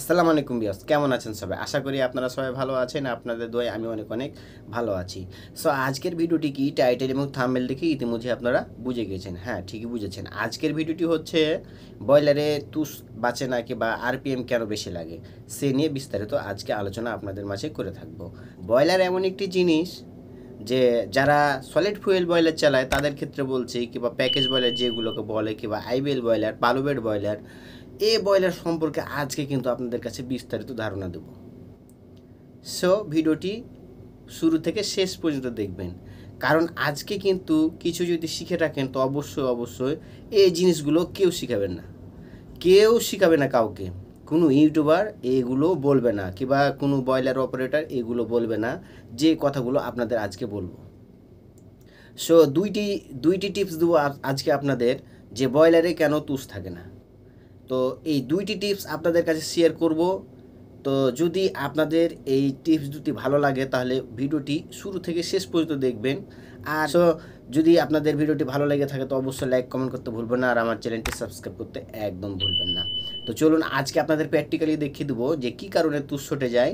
আসসালামু আলাইকুম বিয়াস কেমন আছেন সবাই আশা করি আপনারা সবাই ভালো আছেন আপনাদের দোয়ে আমি অনেক অনেক ভালো আছি সো আজকের ভিডিওটি কি টাইটেল এবং থামেল দেখে ইতিমধ্যে আপনারা বুঝে গেছেন হ্যাঁ ঠিকই বুঝেছেন আজকের ভিডিওটি হচ্ছে ব্রয়লারে তুষ বাঁচে নাকি বা আরপিএম কেন বেশি লাগে সে নিয়ে বিস্তারিত আজকে আলোচনা আপনাদের মাঝে করে থাকব ব্রয়লার এমন একটি জিনিস যে যারা সলিড ফুয়েল বয়লার চালায় তাদের ক্ষেত্রে বলছি কিংবা প্যাকেজ বয়লার যেগুলোকে বলে কিংবা আইবিএল বয়লার পালোবেড বয়লার এ ব্রয়লার সম্পর্কে আজকে কিন্তু আপনাদের কাছে বিস্তারিত ধারণা দেব সো ভিডিওটি শুরু থেকে শেষ পর্যন্ত দেখবেন কারণ আজকে কিন্তু কিছু যদি শিখে রাখেন তো অবশ্যই অবশ্যই এই জিনিসগুলো কেউ শিখাবেন না কেউ শিখাবে না কাউকে কোনো ইউটিউবার এগুলো বলবে না কিংবা কোনো ব্রয়লার অপারেটার এগুলো বলবে না যে কথাগুলো আপনাদের আজকে বলবো সো দুইটি দুইটি টিপস দেবো আজকে আপনাদের যে ব্রয়লারে কেন তুষ থাকে না তো এই দুইটি টিপস আপনাদের কাছে শেয়ার করব তো যদি আপনাদের এই টিপস দুটি ভালো লাগে তাহলে ভিডিওটি শুরু থেকে শেষ পর্যন্ত দেখবেন আর যদি আপনাদের ভিডিওটি ভালো লেগে থাকে তো অবশ্যই লাইক কমেন্ট করতে ভুলবেন না আর আমার চ্যানেলটি সাবস্ক্রাইব করতে একদম ভুলবেন না তো চলুন আজকে আপনাদের প্র্যাকটিক্যালি দেখিয়ে দেবো যে কি কারণে তুষটে যায়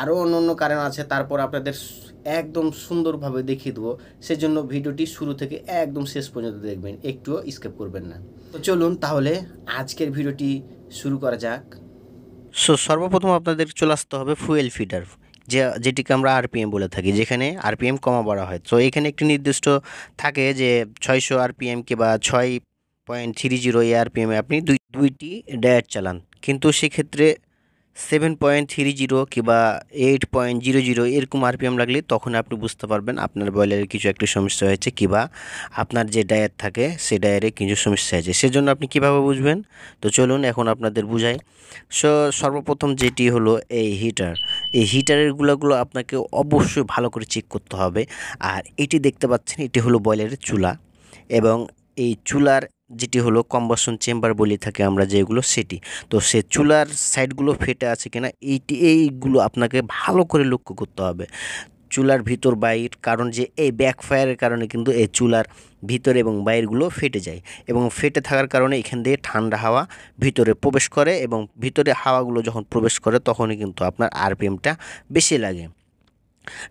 আরও অন্য অন্য কারণ আছে তারপর আপনাদের একদম সুন্দরভাবে দেখিয়ে দেবো সেজন্য ভিডিওটি শুরু থেকে একদম শেষ পর্যন্ত দেখবেন একটুও স্কেপ করবেন না তো চলুন তাহলে আজকের ভিডিওটি শুরু করা যাক সো সর্বপ্রথম আপনাদের চলে আসতে হবে ফুয়েল ফিডার যে যেটিকে আমরা আরপিএম বলে থাকি যেখানে আরপিএম কমা বড়া হয় তো এখানে একটি নির্দিষ্ট থাকে যে ছয়শো আরপিএম কিংবা ছয় পয়েন্ট থ্রি জিরো এ আরপিএমে আপনি দুই দুইটি ডায়ার চালান কিন্তু সেক্ষেত্রে সেভেন পয়েন্ট থ্রি জিরো কিংবা এইট পয়েন্ট জিরো জিরো এরকম আরপিএম লাগলে তখন আপনি বুঝতে পারবেন আপনার বয়লারের কিছু একটা সমস্যা হয়েছে কিংবা আপনার যে ডায়ার থাকে সে ডায়ারে কিছু সমস্যা হয়েছে সেজন্য আপনি কিভাবে বুঝবেন তো চলুন এখন আপনাদের বুঝাই সো সর্বপ্রথম যেটি হলো এই হিটার এই হিটারের গুলাগুলো আপনাকে অবশ্যই ভালো করে চেক করতে হবে আর এটি দেখতে পাচ্ছেন এটি হলো বয়লারের চুলা এবং এই চুলার যেটি হলো কম্বাসন চেম্বার বলি থাকি আমরা যেগুলো সেটি তো সে চুলার সাইডগুলো ফেটে আছে কিনা এইটি এইগুলো আপনাকে ভালো করে লক্ষ্য করতে হবে চুলার ভিতর বাইর কারণ যে এই ব্যাকফায়ারের কারণে কিন্তু এই চুলার ভিতর এবং বাইরগুলো ফেটে যায় এবং ফেটে থাকার কারণে এখান দিয়ে ঠান্ডা হাওয়া ভিতরে প্রবেশ করে এবং ভিতরে হাওয়াগুলো যখন প্রবেশ করে তখনই কিন্তু আপনার আরপিএমটা বেশি লাগে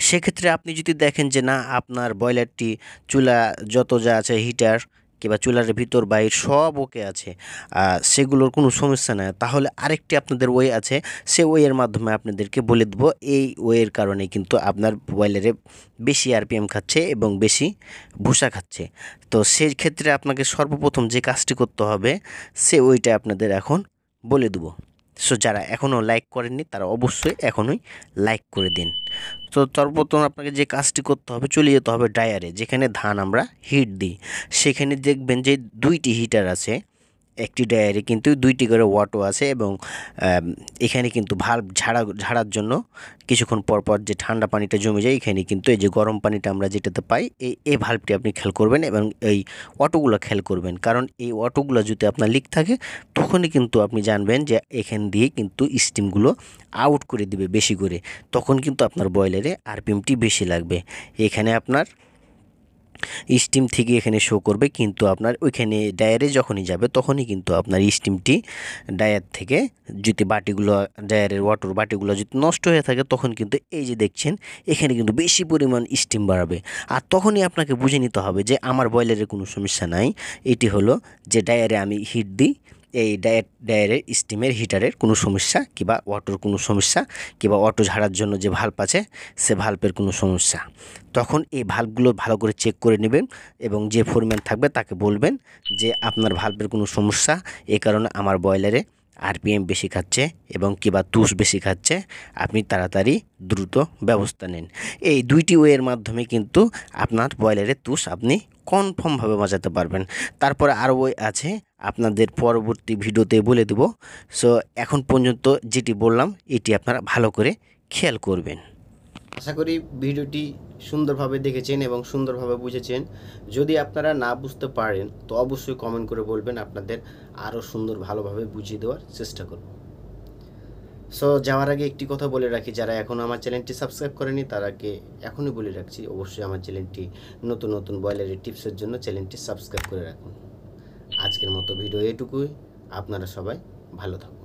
সেক্ষেত্রে আপনি যদি দেখেন যে না আপনার ব্রয়লারটি চুলা যত যা আছে হিটার কিংবা চুলার ভিতর বাইর সব ওকে আছে সেগুলোর কোনো সমস্যা নেই তাহলে আরেকটি আপনাদের ওয়ে আছে সে ওয়ের মাধ্যমে আপনাদেরকে বলে দেবো এই ওয়ের কারণে কিন্তু আপনার মোবাইলের বেশি আরপিএম খাচ্ছে এবং বেশি ভূষা খাচ্ছে তো সেই ক্ষেত্রে আপনাকে সর্বপ্রথম যে কাজটি করতে হবে সে ওইটা আপনাদের এখন বলে দেবো সো যারা এখনও লাইক করেননি তারা অবশ্যই এখনই লাইক করে দিন তো সর্বপ্রথম আপনাকে যে কাজটি করতে হবে চলে যেতে হবে ড্রায়ারে যেখানে ধান আমরা হিট দিই সেখানে দেখবেন যে দুইটি হিটার আছে একটি ডায়ারি কিন্তু দুইটি করে ওয়াটও আছে এবং এখানে কিন্তু ভাল্ব ঝাড়া ঝাড়ার জন্য কিছুক্ষণ পরপর যে ঠান্ডা পানিটা জমে যায় এখানে কিন্তু এই যে গরম পানিটা আমরা যেটাতে পাই এই এই ভাল্বটি আপনি খেয়াল করবেন এবং এই অটোগুলো খেয়াল করবেন কারণ এই অটোগুলো যদি আপনার লিক থাকে তখনই কিন্তু আপনি জানবেন যে এখান দিয়ে কিন্তু স্টিমগুলো আউট করে দিবে বেশি করে তখন কিন্তু আপনার বয়লারে আরপিএমটি বেশি লাগবে এখানে আপনার স্টিম থেকে এখানে শো করবে কিন্তু আপনার ওইখানে ডায়ারে যখনই যাবে তখনই কিন্তু আপনার স্টিমটি ডায়ার থেকে যদি বাটিগুলো ডায়ারের ওয়াটার বাটিগুলো যদি নষ্ট হয়ে থাকে তখন কিন্তু এই যে দেখছেন এখানে কিন্তু বেশি পরিমাণ স্টিম বাড়াবে আর তখনই আপনাকে বুঝে নিতে হবে যে আমার বয়লারের কোনো সমস্যা নাই এটি হলো যে ডায়ারে আমি হিট দিই এই ডায়ারের স্টিমের হিটারের কোনো সমস্যা কিবা অটোর কোনো সমস্যা কিবা অটো ঝাড়ার জন্য যে ভাল্ব আছে সে ভাল্বের কোনো সমস্যা তখন এই ভাল্বগুলো ভালো করে চেক করে নেবেন এবং যে ফোরম্যান থাকবে তাকে বলবেন যে আপনার ভাল্বের কোনো সমস্যা এ কারণে আমার বয়লারে আরপিএম বেশি খাচ্ছে এবং কিবা তুষ বেশি খাচ্ছে আপনি তাড়াতাড়ি দ্রুত ব্যবস্থা নিন এই দুইটি ওয়ের মাধ্যমে কিন্তু আপনার বয়লারের তুষ আপনি কনফার্মভাবে বাজাতে পারবেন তারপরে আরও বই আছে আপনাদের পরবর্তী ভিডিওতে বলে দেব সো এখন পর্যন্ত যেটি বললাম এটি আপনারা ভালো করে খেয়াল করবেন আশা করি ভিডিওটি সুন্দরভাবে দেখেছেন এবং সুন্দরভাবে বুঝেছেন যদি আপনারা না বুঝতে পারেন তো অবশ্যই কমেন্ট করে বলবেন আপনাদের আরও সুন্দর ভালোভাবে বুঝিয়ে দেওয়ার চেষ্টা করব সো যাওয়ার আগে একটি কথা বলে রাখি যারা এখনও আমার চ্যানেলটি সাবস্ক্রাইব করেনি তারাকে এখনই বলে রাখছি অবশ্যই আমার চ্যানেলটি নতুন নতুন বয়লারের টিপসের জন্য চ্যানেলটি সাবস্ক্রাইব করে রাখুন আজকের মতো ভিডিও এটুকুই আপনারা সবাই ভালো থাকুন